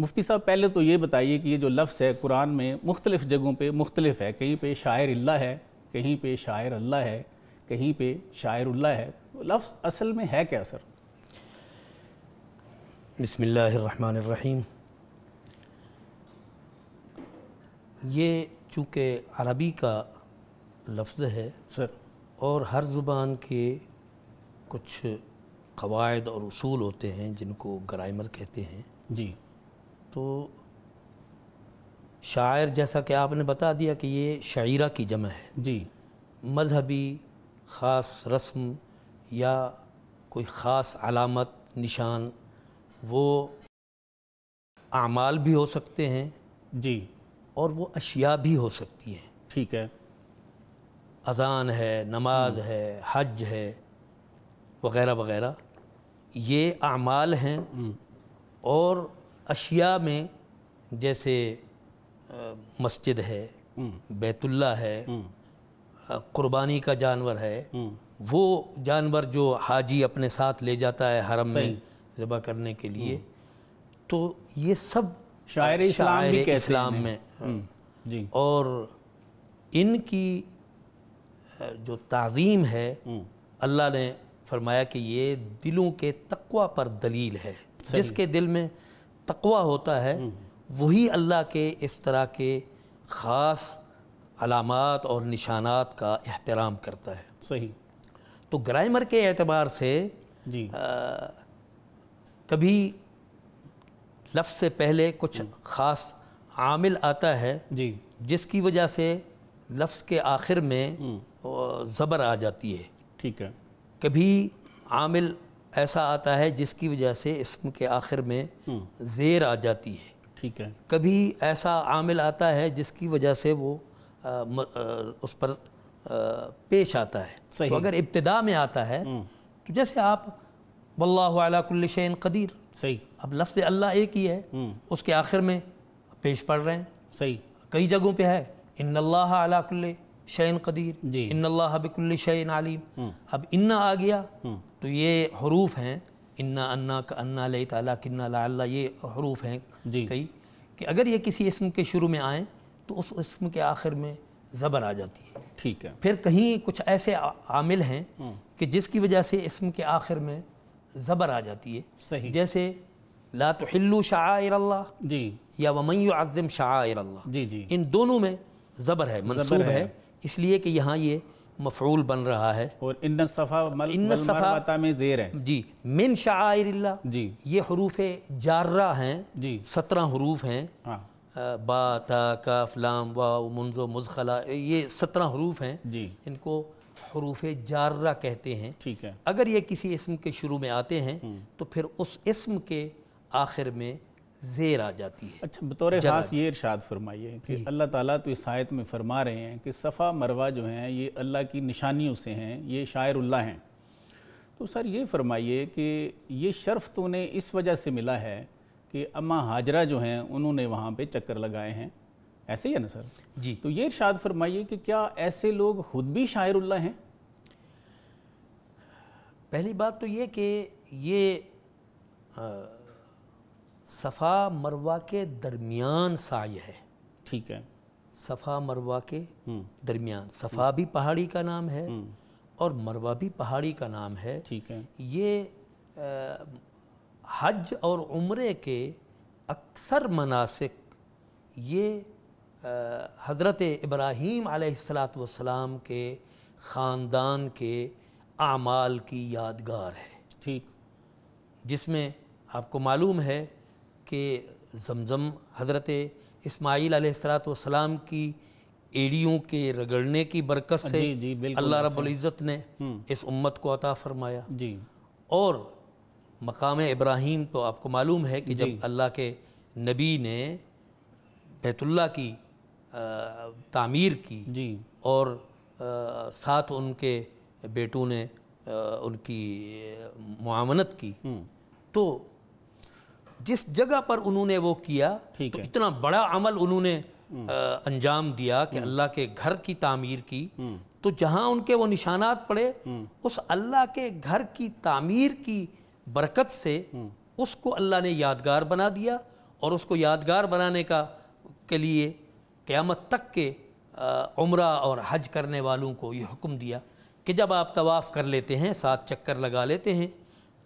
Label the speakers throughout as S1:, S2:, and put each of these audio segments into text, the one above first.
S1: मुफ्ती साहब पहले तो ये बताइए कि ये जो लफ्ज़ है कुरान में मुख्तलिफ़ जगहों पे मुख्तलिफ है कहीं पे शायर अल्लाह है कहीं पे शायर अल्लाह है कहीं पे अल्लाह है तो लफ्ज़ असल में है क्या सर
S2: बसमीम ये चूँकि अरबी का लफ्ज़ है सर और हर ज़ुबान के कुछ कवायद और असूल होते हैं जिनको ग्रामर कहते हैं जी तो शायर जैसा कि आपने बता दिया कि ये शायरा की जमा है जी मजहबी ख़ास रस्म या कोई ख़ास अलामत निशान वो आमाल भी हो सकते हैं जी और वो अशिया भी हो सकती हैं ठीक है अजान है नमाज हम्म। है हज है वगैरह वगैरह ये अमाल हैं हम्म। और अशिया में जैसे मस्जिद है हम्म। बैतुल्ला है हम्म। कुर्बानी का जानवर है हम्म। वो जानवर जो हाजी अपने साथ ले जाता है हरम में जबा करने के लिए तो ये सब शायर इस्लाम, शायर इस्लाम में जी और इनकी जो तज़ीम है अल्लाह ने फरमाया कि ये दिलों के तकवा पर दलील है जिसके दिल में तकवा होता है हम्म। वही अल्लाह के इस तरह के ख़ास अलामत और निशानात का एहतराम करता है सही तो ग्रामर के एतबार से जी आ, कभी लफ्ज़ से पहले कुछ हम्म। ख़ास आमिल आता है जी जिसकी वजह से लफ्ज़ के आखिर में हम्म। ज़बर आ जाती है ठीक है कभी आमिल ऐसा आता है जिसकी वजह से इसम के आखिर में हम्म। जेर आ जाती है ठीक है कभी ऐसा आमिल आता है जिसकी वजह से वो आ, म, आ, उस पर आ, पेश आता है तो अगर इब्तदा में आता है हम्म। तो जैसे आप वल्लाकुल्लशन कदीर सही अब लफ्ज़ अल्लाह एक ही है हम्म। उसके आखिर में पेश पढ़ रहे हैं सही कई जगहों पे है इन अल्लाह अलाकुल्ल शैन कदीर इन हबिकुल्ल शैन आलिम हम्म। अब इन्ना आ गया हम्म। तो ये हरूफ हैं इन्ना अन्ना का अन्ना ले तला किन्ना ला ये हरूफ हैं कई कि अगर ये किसी इसम के शुरू में आए तो उस इसम के आखिर में ज़बर आ जाती है ठीक है फिर कहीं कुछ ऐसे आमिल हैं हम्म। कि जिसकी वजह से इसम के आखिर में ज़बर आ जाती है सही जैसे ला तो हिल्लू शाह जी या वमयू आज़म शाह जी जी इन दोनों में ज़बर है मनसूब है इसलिए कि यहाँ ये मफरूल बन रहा है और इन सफ़ा इन सफ़ा में जेर है जी मिन शाह जी ये हरूफ जार्रा हैं जी सत्रह हरूफ हैं हाँ। बा ता काफ लाम वा मुंजो मुजखला ये सत्रह हरूफ हैं जी इनको हरूफ जार्रा कहते हैं ठीक है अगर ये किसी इसम के शुरू में आते हैं हम्म। तो फिर उस इसम के आखिर में जेर आ
S1: जाती है अच्छा बतौर खास ये इरशाद फरमाइए कि अल्लाह ताला तो इस आयत में फरमा रहे हैं कि सफ़ा मरवा जो हैं ये अल्लाह की निशानियों से हैं ये शायरुल्ला हैं तो सर ये फरमाइए कि ये शर्फ तो उन्हें इस वजह से मिला है कि अम्मा हाजरा जो हैं उन्होंने वहाँ पर चक्कर लगाए हैं ऐसे ही है ना सर जी तो ये इरशाद फरमाइए कि क्या ऐसे लोग खुद भी शायरुल्ला हैं पहली बात
S2: तो ये कि ये आ, सफ़ा मरवा के दरमियान साय है ठीक है सफ़ा मरवा के हम्म। दरमियान सफ़ा हम्म। भी पहाड़ी का नाम है हम्म। और मरवा भी पहाड़ी का नाम है ठीक है ये आ, हज और उम्र के अक्सर मनासिक ये हज़रत इब्राहीम आसलाम के ख़ानदान के आमाल की यादगार है ठीक जिसमें आपको मालूम है कि जमज़म हज़रत इसमाईल सलाम की एड़ियों के रगड़ने की बरकत से अल्लाह रब्ज़त ने हम्म। इस उम्मत को अता फ़रमाया जी और मकाम इब्राहिम तो आपको मालूम है कि जब अल्लाह के नबी ने बैतुल्ला की तामीर की जी और आ, साथ उनके बेटों ने आ, उनकी मुआवनत की हम्म। तो जिस जगह पर उन्होंने वो किया तो इतना बड़ा अमल उन्होंने हम्म। अंजाम दिया कि हम्म। अल्लाह के घर की तामीर की हम्म। तो जहाँ उनके वो निशानात पड़े उस अल्लाह के घर की तामीर की बरकत से उसको अल्लाह ने यादगार बना दिया और उसको यादगार बनाने का के लिए क़्यामत तक के उम्र और हज करने वालों को ये हुक्म दिया कि जब आप तवाफ़ कर लेते हैं साथ चक्कर लगा लेते हैं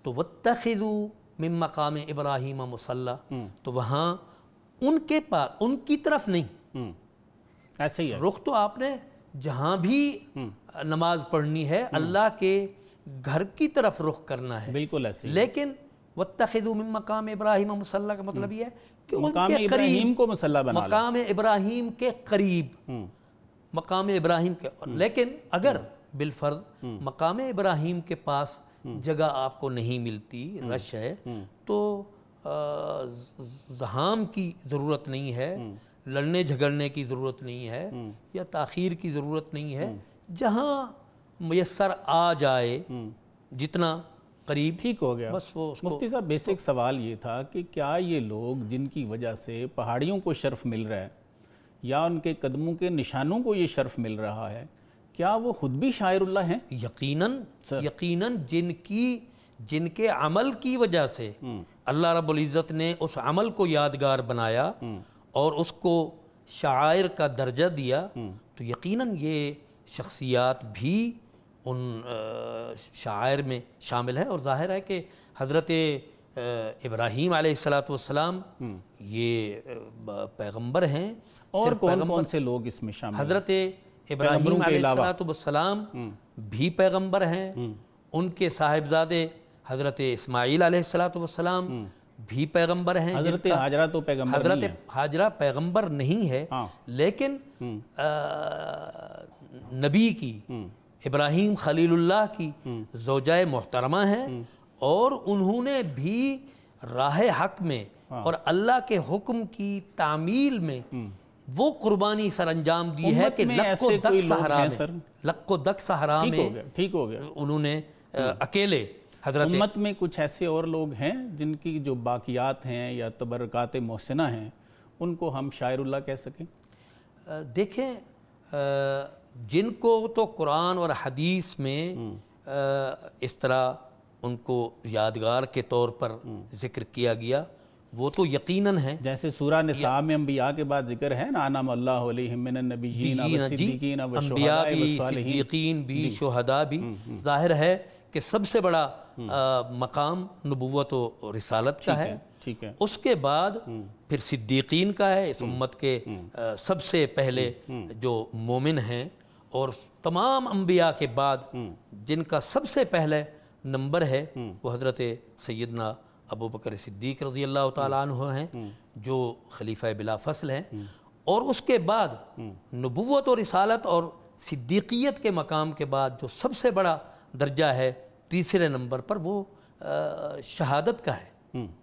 S2: तो वतखु मिम मकाम इब्राहिम मसल्ला हम्म। तो वहाँ उनके पास उनकी तरफ नहीं हम्म। ऐसे ही रुख तो आपने जहाँ भी हम्म। नमाज पढ़नी है अल्लाह के घर की तरफ रुख करना है बिल्कुल ऐसे लेकिन वतखिजु मिम मकाम इब्राहिम मसल्ला का मतलब ये है कि को बना मकाम इब्राहिम के करीब मकाम इब्राहिम के लेकिन अगर बिलफर्ज मकाम इब्राहिम के पास जगह आपको नहीं मिलती हम्म, रश है हम्म। तो जहाम की ज़रूरत नहीं है हम्म। लड़ने झगड़ने की ज़रूरत नहीं है या ताखीर की ज़रूरत नहीं है जहाँ मैसर आ जाए जितना
S1: करीब ठीक हो गया बस वो मुफ्ती साहब बेसिक तो, सवाल ये था कि क्या ये लोग जिनकी वजह से पहाड़ियों को शर्फ मिल रहा है या उनके कदमों के निशानों को ये शर्फ मिल
S2: रहा है क्या वो खुद भी शायरुल्ला हैं यकीनन सर। यकीनन जिनकी जिनके अमल की वजह से हम्म। अल्लाह रब्बुल इज़्ज़त ने उस अमल को यादगार बनाया हम्म। और उसको शायर का दर्जा दिया हम्म। तो यकीनन ये शख्सियात भी उन शायर में शामिल है और जाहिर है कि हज़रत इब्राहीम आसलाम ये पैगंबर हैं और कौन कौन से लोग इसमें शामिल हज़रत इब्राहिम सलाम हम्म। भी पैगम्बर हैं हम्म। उनके साहिबजादे हज़रत इसमाईल सलाम भी पैगंबर हैं हजरत हाजरा तो पैगंबर हजरत हाजरा पैगंबर नहीं है हाँ। लेकिन हम्म। नबी की इब्राहिम खलीलुल्लाह की जोजाए मोहतरमा हैं और उन्होंने भी राह हक में हाँ। और अल्लाह के हुक्म की तामील में वो कुर्बानी सर अंजाम दी है कि लक्को दक सहरा में लक्को दक सहरा में ठीक हो गया उन्होंने अकेले
S1: हजरत उम्मत में कुछ ऐसे और लोग हैं जिनकी जो बाकियात हैं या तबरकत मोहसिना हैं उनको हम शायरुल्ला कह सकें
S2: देखें जिनको तो कुरान और हदीस में हम्म। इस तरह उनको यादगार के तौर पर हम्म। जिक्र किया गया वो तो यकीनन है जैसे
S1: सूरा निसा में अंबिया के बाद जिक्र है ना नाम अल्लाह
S2: यकीन भी शहदा भी हम्म, हम्म। जाहिर है कि सबसे बड़ा हम्म। आ, मकाम नबूत व रिसालत का है ठीक है उसके बाद फिर सिद्दीकीन का है इस उम्मत के आ, सबसे पहले जो मोमिन हैं और तमाम अम्बिया के बाद जिनका सबसे पहले नंबर है वो हज़रत सैदना अबू बकर सिद्दीक रज़ी अल्लाह तु हम्म। हैं हम्म। जो खलीफा बिला फसल हैं हम्म। और उसके बाद नबूत और रिसालत और सिद्दीकीत के मकाम के बाद जो सबसे बड़ा दर्जा है तीसरे नंबर पर वो शहादत का है